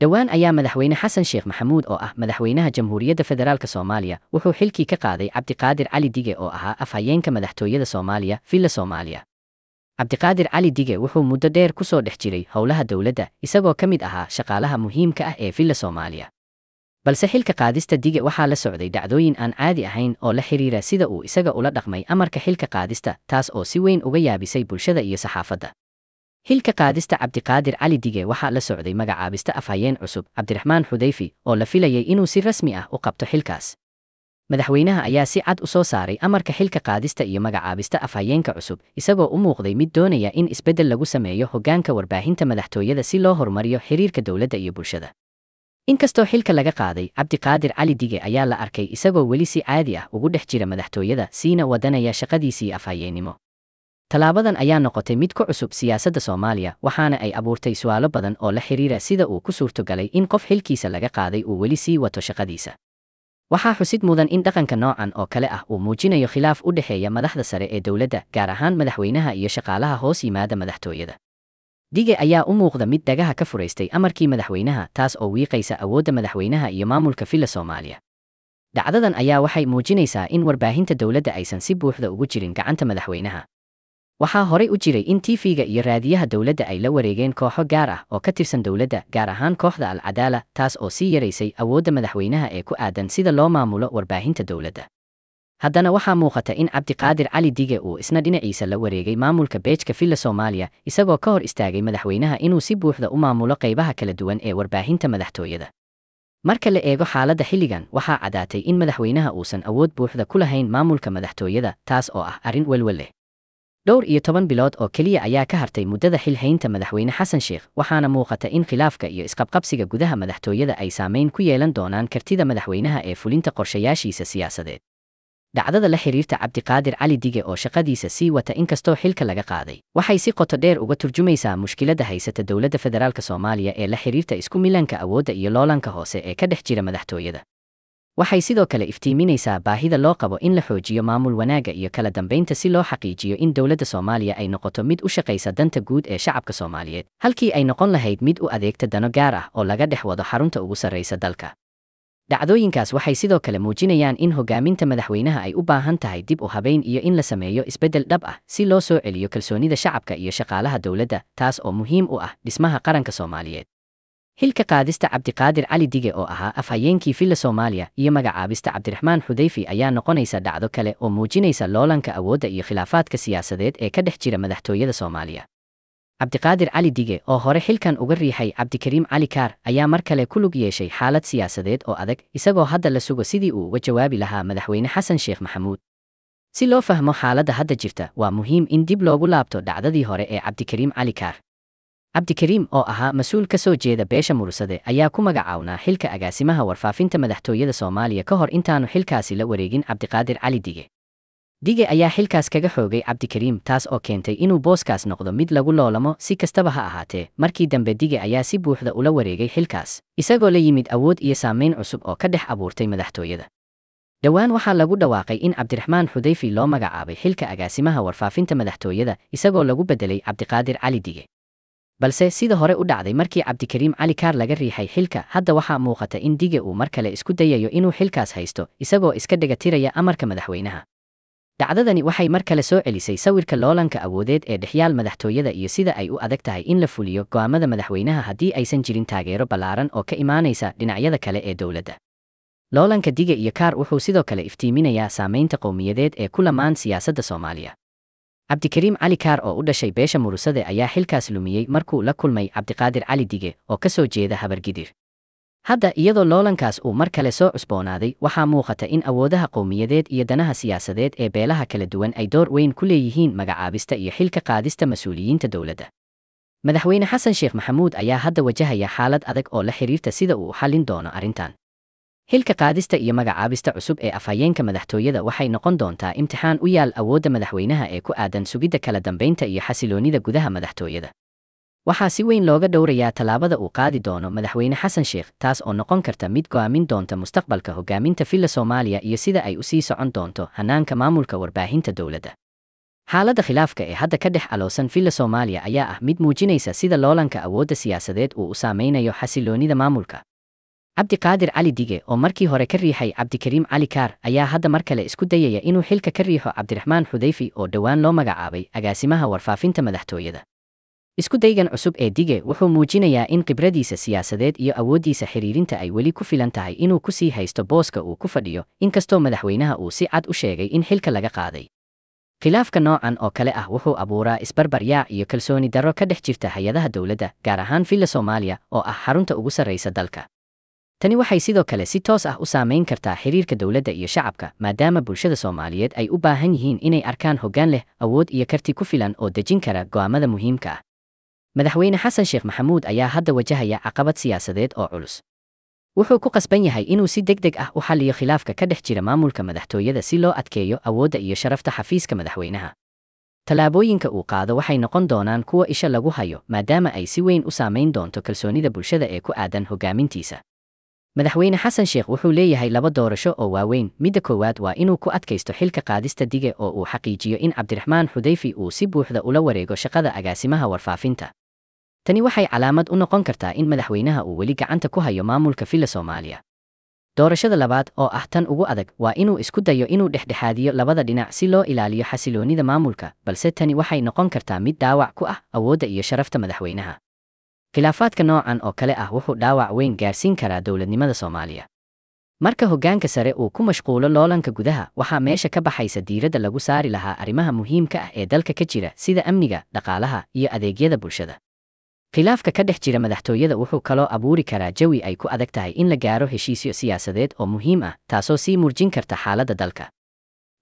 dhowaan ayaa madaxweyne xasan sheekh maxamuud oo ah madaxweynaha jamhuuriyadda federaalka soomaaliya wuxuu xilkii ka qaaday cabdiqaadir cali dige oo ahaa afhayeenka madaxtooyada soomaaliya villa soomaaliya cabdiqaadir cali dige wuxuu muddo dheer ku soo dhex jiray howlaha dowladda isagoo ka mid ahaa shaqaalaha muhiimka ah ee villa soomaaliya balse xilka qaadista dige waxaa la socday dhacdooyin aan caadi ahayn oo la xiriira sida uu isaga ula dhaqmay amarka xilka qaadista taas oo si weyn uga yaabisay bulshada iyo saxaafadda hilka qaadista cabdiqaadir cali dige waxaa la socday magacaabista afhayeen cusub cabdiraxmaan xudayfi oo la filayay inuu si rasmi ah u qabto xilkaas madaxweynaha ayaa si cad u soo saaray amarka xilka qaadista iyo magacaabista afhayeenka cusub isagoo u muuqday mid doonaya in isbeddel lagu sameeyo hoggaanka warbaahinta madaxtooyada si loo horumariyo xiriirka dowladda iyo bulshada inkastoo xilka laga qaaday cabdiqaadir cali dige ayaa la arkay isagoo weli si caadi ah ugu dhex jira madaxtooyada siina wadanaya shaqadiisii afhayeennimo Talaabadan ayaa noqotay mid ku cusub siyaasadda Soomaaliya waxaana ay abuurtay su'aalo badan oo la xiriira sida uu ku suurtogalay in qof xilkiisa laga qaaday uu weli sii wato shaqadiisa. Waxaa xusid mudan in dhaqanka noocan oo kale ah uu muujinayo khilaaf u dhexeeya madaxda sare ee dowladda gaar ahaan madaxweynaha iyo shaqaalaha hoos yimaada madaxtooyada. Dige ayaa u muuqda mid dhagaha ka furaystay amarkii madaxweynaha taas oo wiiqaysa awoodda madaxweynaha iyo maamulka filla Soomaaliya. Dhacdadan ayaa waxay muujinaysaa in warbaahinta dowladda aysan si buuxda ugu jirin gacanta madaxweynaha waxaa horay u jiray in tv-ga iyo raadiyaha dowladda ay la wareegeen kooxo gaar ah oo ka tirsan dowladda gaar ahaan kooxda alcadaala taas oo sii yaraysay awoodda madaxweynaha ee ku aadan sida loo maamulo warbaahinta dowladda haddana waxaa muuqata in cabdiqaadir cali dige uu isna dhinaciisa la wareegay maamulka beejka filla soomaaliya isagoo ka hor istaagay madaxweynaha inuu si buuxda u maamulo qaybaha kala duwan ee warbaahinta madaxtooyada marka la eego xaaladda xilligan waxaa caddaatay in madaxweynaha uusan awood buuxda ku lahayn maamulka madaxtooyada taas oo ah arrin welwel leh dhowr iyo toban bilood oo keliya ayaa ka hartay muddada xilhaynta madaxweyne xasan sheekh waxaana muuqata in khilaafka iyo isqabqabsiga gudaha madaxtooyada ay saamayn ku yeelan doonaan kartida madaxweynaha ee fulinta qorshayaashiisa siyaasadeed dhacdada la xiriirta cabdiqaadir cali dige oo shaqadiisa sii wata inkastoo xilka laga qaaday waxay si qoto dheer uga turjumaysaa mushkiladda haysata dowladda federaalka soomaaliya ee la xiriirta isku milanka awoodda iyo loolanka hoose ee ka dhex jira madaxtooyada waxay sidoo kale iftiiminaysaa baahida loo qabo in la xoojiyo maamul wanaagga iyo kala dambaynta si loo xaqiijiyo in dowladda Soomaaliya ay noqoto mid u shaqaysa danta guud ee shacabka Soomaaliyeed halkii ay noqon lahayd mid u adeegta dano gaar ah oo laga dhex wado xarunta ugu sarraysa dalka dhacdooyinkaas waxay sidoo kale muujinayaan in hogaaminta madaxweynaha ay u baahan tahay dib u habeyn iyo in la sameeyo isbeddel dhab ah si loo soo celiyo kalsoonida shacabka iyo shaqaalaha dowladda taas oo muhiim u ah dhismaha qaranka Soomaaliyeed xilka qaadista cabdiqaadir cali dige oo ahaa afhayeenkii villa soomaaliya iyo magacaabista cabdiraxmaan xudayfi ayaa noqonaysa dhacdo kale oo muujinaysa loolanka awoodda iyo khilaafaadka siyaasadeed ee ka dhex jira madaxtooyada soomaaliya cabdiqaadir cali dige oo hore xilkan uga riixay cabdikariim cali kaar ayaa mar kale ku lug yeeshay xaalad siyaasadeed oo adag isagoo hadda la sugo sidii uu uga jawaabi lahaa madaxweyne xasan sheekh maxamuud si loo fahmo xaaladda hadda jirta waa muhiim in dib loogu laabto dhacdadii hore ee cabdikariim cali kaar cabdikariim oo ahaa mas-uul ka soo jeeda beesha murusade ayaa ku magacaawnaa xilka agaasimaha warfaafinta madaxtooyada soomaaliya ka hor intaanu xilkaasi la wareegin cabdiqaadir cali dige dige ayaa xilkaas kaga xoogay cabdikariim taas oo keentay inuu booskaas noqdo mid lagu loolamo si kastaba ha ahaatee markii dambe dige ayaa si buuxda ula wareegay xilkaas isagoo la yimid awood iyo saamayn cusub oo ka dhex abuurtay madaxtooyada dhowaan waxaa lagu dhawaaqay in cabdiraxmaan xudayfi loo magacaabay xilka agaasimaha warfaafinta madaxtooyada isagoo lagu beddelay cabdiqaadir cali dige balse sida hore u dhacday markii cabdikariim cali kaar laga riixay xilka hadda waxaa muuqata in dige uu mar kale isku dayayo inuu xilkaas haysto isagoo iska dhagatiraya amarka madaxweynaha dhacdadani waxay mar kale soo celisay sawirka loolanka awoodeed ee dhexyaal madaxtooyada iyo sida ay u adag tahay in la fuliyo go'aamada madaxweynaha haddii aysan jirin taageero ballaaran oo ka imaanaysa dhinacyada kale ee dowladda loolanka dige iyo kaar wuxuu sidoo kale iftiiminayaa saamaynta qowmiyadeed ee ku lamaan siyaasadda soomaaliya cabdikariim cali kaar oo u dhashay beesha murusade ayaa xilkaas lumiyey markuu la kulmay cabdiqaadir cali dige oo ka soo jeeda habargidir hadda iyadoo loolankaas uu mar kale soo cusboonaaday waxaa muuqata in awoodaha qowmiyadeed iyo danaha siyaasadeed ee beelaha kala duwan ay door weyn ku leeyihiin magacaabista iyo xilka qaadista mas-uuliyiinta dowladda madaxweyne xasan sheekh maxamuud ayaa hadda wajahaya xaalad adag oo la xiriirta sida uu u xallin doono arrintan xilka qaadista iyo magacaabista cusub ee afhayeenka madaxtooyada waxay noqon doontaa imtixaan u yaal awoodda madaxweynaha ee ku aadan sugidda kala dambaynta iyo xasiloonida gudaha madaxtooyada waxaa si weyn looga dhowrayaa tallaabada uu qaadi doono madaxweyne xasan sheekh taas oo noqon karta mid go'aamin doonta mustaqbalka hogaaminta filla soomaaliya iyo sida ay u sii socon doonto hanaanka maamulka warbaahinta dowladda xaaladda khilaafka ee hadda ka dhex aloosan filla soomaaliya ayaa ah mid muujinaysa sida loolanka awoodda siyaasadeed uu u saameynayo xasiloonida maamulka cabdiqaadir cali dige oo markii hore ka riixay cabdikariim cali kaar ayaa hadda mar kale isku dayaya inuu xilka ka riixo cabdiraxmaan xudayfi oo dhowaan loo magacaabay agaasimaha warfaafinta madaxtooyada isku daygan cusub ee dige wuxuu muujinayaa in khibradiisa siyaasadeed iyo awooddiisa xiriirinta ay weli ku filan tahay inuu ku sii haysto booska uu ku fadhiyo inkastoo madaxweynaha uu si cad u sheegay in xilka laga qaaday khilaafka noocan oo kale ah wuxuu abuuraa isbarbaryaac iyo kalsooni darro ka dhex jirta hayadaha dowladda gaar ahaan filla soomaaliya oo ah xarunta ugu sarraysa dalka tani waxay sidoo kale si toos ah u saamayn kartaa xiriirka dowladda iyo shacabka maadaama bulshada soomaaliyeed ay u baahan yihiin inay arkaan hoggaan leh awood iyo karti ku filan oo dejin kara go'aamada muhiimka ah madaxweyne xasan sheekh maxamuud ayaa hadda wajahaya caqabad siyaasadeed oo culus wuxuu ku qasban yahay inuu si deg deg ah u xalliyo khilaafka ka dhex jira maamulka madaxtooyada si loo adkeeyo awoodda iyo sharafta xafiiska madaxweynaha tallaabooyinka uu qaado waxay noqon doonaan kuwa isha lagu hayo maadaama ay si weyn u saamayn doonto kalsoonida bulshada ee ku aadan hogaamintiisa madaxweyne xasan sheekh wuxuu leeyahay laba doorasho oo waaweyn midda koowaad waa inuu ku adkaysto xilka qaadista dige oo uu xaqiijiyo in cabdiraxmaan xudayfi uu si buuxda ula wareego shaqada agaasimaha warfaafinta tani waxay calaamad u noqon kartaa in madaxweynaha uu weli gacanta ku hayo maamulka villa soomaaliya doorashada labaad oo ah tan ugu adag waa inuu isku dayo inuu dhexdhexaadiyo labada dhinac si loo ilaaliyo xasiloonnida maamulka balse tani waxay noqon kartaa mid daawac ku ah awoodda iyo sharafta madaxweynaha khilaafaadka noocan oo kale ah wuxuu dhaawac weyn gaarsiin karaa dowladnimada Soomaaliya. Marka hoggaanka sare uu ku mashquulo loolanka gudaha, waxaa meesha ka baxaysa diiradda lagu saari lahaa arrimaha muhiimka ah ee dalka ka jira sida amniga, dhaqaalaha, iyo adeegyada bulshada. Khilaafka ka dhex jira madaxtooyada wuxuu kaloo abuuri karaa jawi ay ku adag tahay in la gaaro heshiisyo siyaasadeed oo muhiim ah, taasoo sii murjin karta xaaladda dalka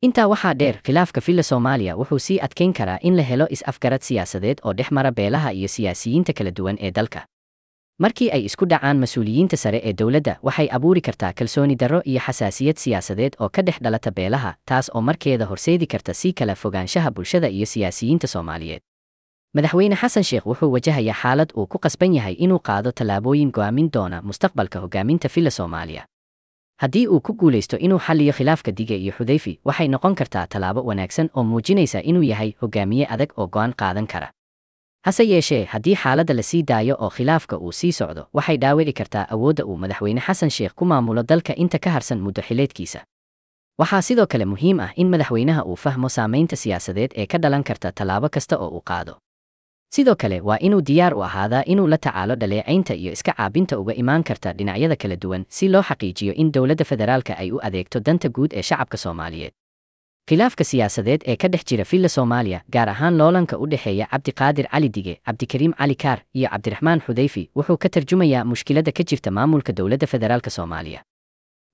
intaa waxaa dheer khilaafka filla soomaaliya wuxuu sii adkayn karaa in la helo is-afgarad siyaasadeed oo dhex mara beelaha iyo siyaasiyiinta kala duwan ee dalka markii ay isku dhacaan mas-uuliyiinta sare ee dowladda waxay abuuri kartaa kalsooni darro iyo xasaasiyad siyaasadeed oo ka dhex dhalata beelaha taas oo markeeda horseedi karta sii kala fogaanshaha bulshada iyo siyaasiyiinta soomaaliyeed madaxweyne xasan sheekh wuxuu wajahayaa xaalad uu ku qasban yahay inuu qaado tallaabooyin go'aamin doona mustaqbalka hogaaminta filla soomaaliya haddii uu ku guulaysto inuu xalliyo khilaafka dige iyo xudayfi waxay noqon kartaa tallaabo wanaagsan oo muujinaysa inuu yahay hoggaamiye adag oo go'aan qaadan kara hase yeeshee haddii xaaladda la sii daayo oo khilaafka uu sii socdo waxay dhaawici kartaa awoodda uu madaxweyne xasan sheekh ku maamulo dalka inta ka harsan muddo xileedkiisa waxaa sidoo kale muhiim ah in madaxweynaha uu fahmo saamaynta siyaasadeed ee ka dhalan karta tallaabo kasta oo uu qaado sidoo kale waa inuu diyaar u ahaadaa inuu la tacaalo dhaleecaynta iyo iska caabinta uga imaan karta dhinacyada kala duwan si loo xaqiijiyo in dowladda federaalka ay u adeegto danta guud ee shacabka Soomaaliyeed. Khilaafka siyaasadeed ee ka dhex jira filla Soomaaliya, gaar ahaan loolanka u dhexeeya Cabdiqaadir Cali Dige, Cabdikariim Cali Kaar iyo Cabdiraxmaan Xudayfi wuxuu ka tarjumayaa mushkiladda ka jirta maamulka dowladda federaalka Soomaaliya.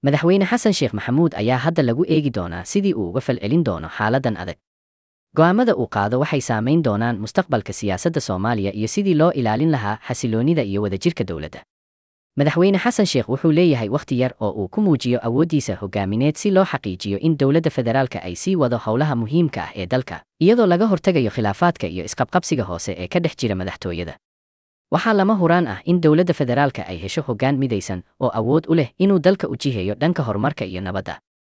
Madaxweyne Xasan Sheekh Maxamuud ayaa hadda lagu eegi doonaa sidii uu uga falcelin doono xaaladan adag go'aamada uu qaado waxay saamayn doonaan mustaqbalka siyaasadda Soomaaliya iyo sidii loo ilaalin lahaa xasiloonida iyo wadajirka dowladda. Madaxweyne xasan sheekh wuxuu leeyahay wakhti yar oo uu ku muujiyo awooddiisa hogaamineed si loo xaqiijiyo in dowladda federaalka ay sii wado howlaha muhiimka ah ee dalka iyadoo laga hortegayo khilaafaadka iyo isqabqabsiga hoose ee ka dhex jira madaxtooyada waxaa lama huraan ah in dowladda federaalka ay hesho hoggaan midaysan oo awood u leh inuu dalka u jiheeyo dhanka horumarka iyo nabadda